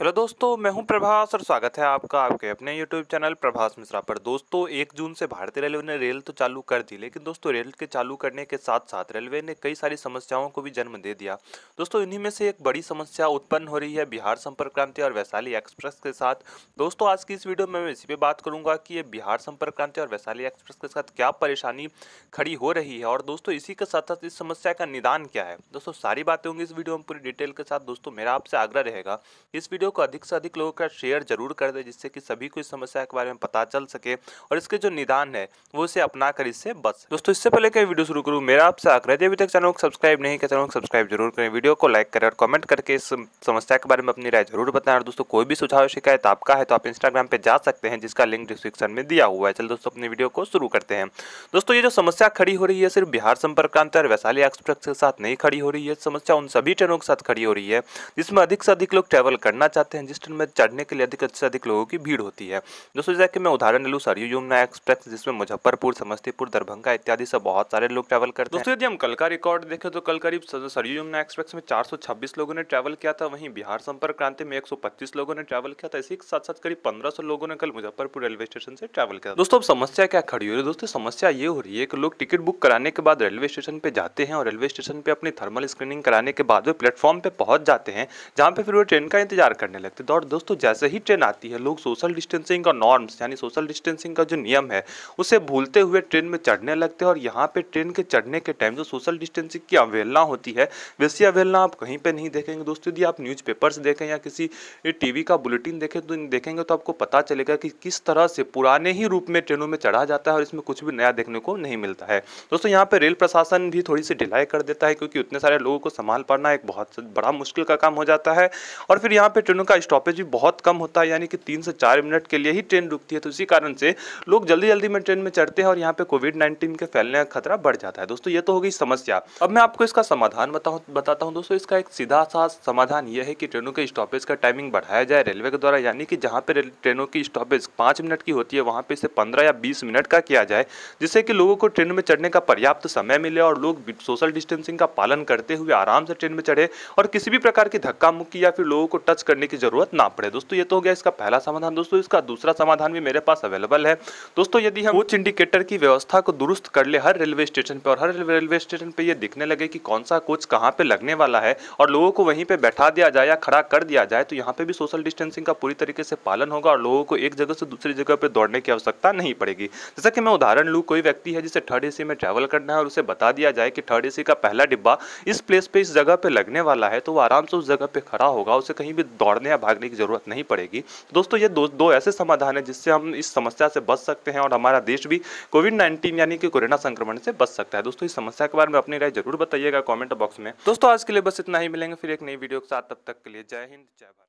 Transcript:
hello दोस्तों मैं हूं प्रभास और स्वागत है आपका आपके अपने यूट्यूब चैनल प्रभास मिश्रा पर दोस्तों एक जून से भारतीय रेलवे ने रेल तो चालू कर दी लेकिन दोस्तों रेल के चालू करने के साथ साथ रेलवे ने कई सारी समस्याओं को भी जन्म दे दिया दोस्तों इन्हीं में से एक बड़ी समस्या उत्पन्न हो रही है बिहार संपर्क क्रांति और वैशाली एक्सप्रेस के साथ दोस्तों आज की इस वीडियो में मैं इसी पर बात करूँगा कि ये बिहार संपर्क क्रांति और वैशाली एक्सप्रेस के साथ क्या परेशानी खड़ी हो रही है और दोस्तों इसी के साथ साथ इस समस्या का निदान क्या है दोस्तों सारी बातें होंगी इस वीडियो में पूरी डिटेल के साथ दोस्तों मेरा आपसे आग्रह रहेगा इस वीडियो वीडियो को अधिक से अधिक लोगों का शेयर जरूर कर दें जिससे कि सभी को इस समस्या के बारे में पता चल सके और इसके जो निदान है वो इसे अपना कर इससे बस दोस्तों इससे पहले कहीं वीडियो शुरू करूँ मेरा आपसे आग्रह अभी तक चैनल को सब्सक्राइब नहीं किया चैनल को सब्सक्राइब जरूर करें वीडियो को लाइक करें और कमेंट करके इस समस्या के बारे में अपनी राय जरूर बताएं और दोस्तों कोई भी सुझाव शिकायत आपका है तो आप इंस्टाग्राम पर जा सकते हैं जिसका लिंक डिस्क्रिप्शन में दिया हुआ है चल दोस्तों अपनी वीडियो को शुरू करते हैं दोस्तों ये जो समस्या खड़ी हो रही है सिर्फ बिहार संपर्क क्रांति और वैशाली एक्सप्रेस के साथ नहीं खड़ी हो रही है समस्या उन सभी ट्रेनों के साथ खड़ी हो रही है जिसमें अधिक से अधिक लोग ट्रैवल करना चाहते हैं जिस ट्रेन में चढ़ने के लिए अधिक से अधिक लोगों की भीड़ होती है दोस्तों जैसे कि मैं उदाहरण लूँ सरयू यमुना एक्सप्रेस जिसमें मुजफ्फरपुर समस्तीपुर दरभंगा इत्यादि से बहुत सारे लोग ट्रैवल करते हैं दोस्तों यदि हम कल का रिकॉर्ड देखें तो कल करीब सरयू यमुना एक्सप्रेस में चार लोगों ने ट्रैवल किया था वहीं बिहार संपर्क क्रांति में एक लोगों ने ट्रैवल किया था इसी के साथ साथ करीब पंद्रह लोगों ने कल मुजफ्फरपुर रेलवे स्टेशन से ट्रैवल किया दोस्तों अब समस्या क्या खड़ी हो रही है दोस्तों समस्या ये हो रही है कि लोग टिकट बुक कराने के बाद रेलवे स्टेशन पे जाते हैं और रेलवे स्टेशन पर अपनी थर्मल स्क्रीनिंग कराने के बाद वे प्लेटफॉर्म पर पहुंच जाते हैं जहां पे फिर वो ट्रेन का इंतजार करने लगते हैं तो और दोस्तों जैसे ही ट्रेन आती है लोग सोशल डिस्टेंसिंग का नॉर्म्स यानी सोशल डिस्टेंसिंग का जो नियम है उसे भूलते हुए ट्रेन में चढ़ने लगते हैं और यहाँ पे ट्रेन के चढ़ने के टाइम जो सोशल डिस्टेंसिंग की अवहेलना होती है वैसी अवहेलना आप कहीं पर नहीं देखेंगे दोस्तों यदि आप न्यूज़पेपर्स देखें या किसी टी का बुलेटिन देखें तो देखेंगे तो आपको पता चलेगा कि किस तरह से पुराने ही रूप में ट्रेनों में चढ़ा जाता है और इसमें कुछ भी नया देखने को नहीं मिलता है दोस्तों यहाँ पर रेल प्रशासन भी थोड़ी सी ढिलाई कर देता है क्योंकि उतने सारे लोगों को संभाल पाना एक बहुत बड़ा मुश्किल का काम हो जाता है और फिर यहाँ पर ट्रेनों का स्टॉपेज भी बहुत कम होता है यानी कि तीन से चार मिनट के लिए ही ट्रेन रुकती है तो इसी कारण से लोग जल्दी जल्दी में ट्रेन में चढ़ते हैं और यहाँ पे कोविड नाइन्टीन के फैलने का खतरा बढ़ जाता है दोस्तों ये तो हो गई समस्या अब मैं आपको इसका समाधान बताता हूँ दोस्तों इसका एक सीधा सा समाधान यह है कि ट्रेनों के स्टॉपेज का टाइमिंग बढ़ाया जाए रेलवे के द्वारा यानी कि जहाँ पे ट्रेनों की स्टॉपेज पाँच मिनट की होती है वहाँ पे इसे पंद्रह या बीस मिनट का किया जाए जिससे कि लोगों को ट्रेन में चढ़ने का पर्याप्त समय मिले और लोग सोशल डिस्टेंसिंग का पालन करते हुए आराम से ट्रेन में चढ़े और किसी भी प्रकार की धक्का मुक्की या फिर लोगों को टच करने करने की ज़रूरत ना पड़े दोस्तों ये तो हो गया इसका पहला समाधान दोस्तों इसका दूसरा समाधान भी मेरे पास अवेलेबल है दोस्तों यदि हम कोच इंडिकेटर की व्यवस्था को दुरुस्त कर ले हर रेलवे स्टेशन पर और हर रेलवे स्टेशन पर यह दिखने लगे कि कौन सा कोच कहाँ पर लगने वाला है और लोगों को वहीं पर बैठा दिया जाए या खड़ा कर दिया जाए तो यहाँ पर भी सोशल डिस्टेंसिंग का पूरी तरीके से पालन होगा और लोगों को एक जगह से दूसरी जगह पर दौड़ने की आवश्यकता नहीं पड़ेगी जैसा कि मैं उदाहरण लूँ कोई व्यक्ति है जिसे थर्ड ए में ट्रैवल करना है और उसे बता दिया जाए कि थर्ड ए का पहला डिब्बा इस प्लेस पर इस जगह पर लगने वाला है तो वो आराम से उस जगह पर खड़ा होगा उसे कहीं भी दौड़ दौड़ने या भागने की ज़रूरत नहीं पड़ेगी तो दोस्तों ये दो दो ऐसे समाधान है जिससे हम इस समस्या से बच सकते हैं और हमारा देश भी कोविड नाइन्टीन यानी कि कोरोना संक्रमण से बच सकता है दोस्तों इस समस्या के बारे में अपनी राय जरूर बताइएगा कॉमेंट बॉक्स में दोस्तों आज के लिए बस इतना ही मिलेंगे फिर एक नई वीडियो के साथ तब तक के लिए जय हिंद जय भारत